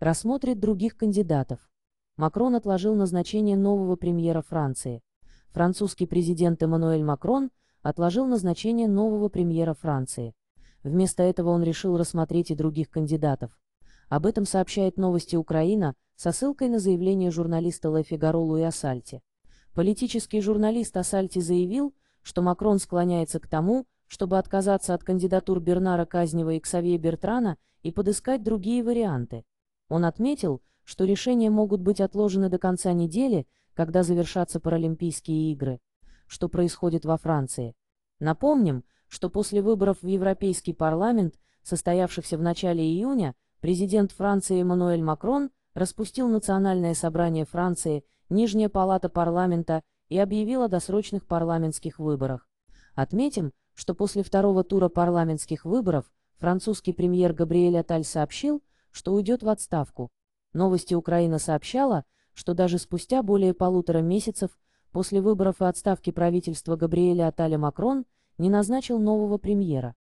рассмотрит других кандидатов. Макрон отложил назначение нового премьера Франции. Французский президент Эммануэль Макрон отложил назначение нового премьера Франции. Вместо этого он решил рассмотреть и других кандидатов. Об этом сообщает новости Украина со ссылкой на заявление журналиста Ле Фигаро Луи Ассальти. Политический журналист Ассальти заявил, что Макрон склоняется к тому, чтобы отказаться от кандидатур Бернара Казнева и Ксавье Бертрана и подыскать другие варианты. Он отметил, что решения могут быть отложены до конца недели, когда завершатся Паралимпийские игры, что происходит во Франции. Напомним, что после выборов в Европейский парламент, состоявшихся в начале июня, президент Франции Эммануэль Макрон распустил Национальное собрание Франции, Нижняя палата парламента и объявил о досрочных парламентских выборах. Отметим, что после второго тура парламентских выборов французский премьер Габриэль Аталь сообщил, что уйдет в отставку. Новости Украина сообщала, что даже спустя более полутора месяцев после выборов и отставки правительства Габриэля Аталя Макрон не назначил нового премьера.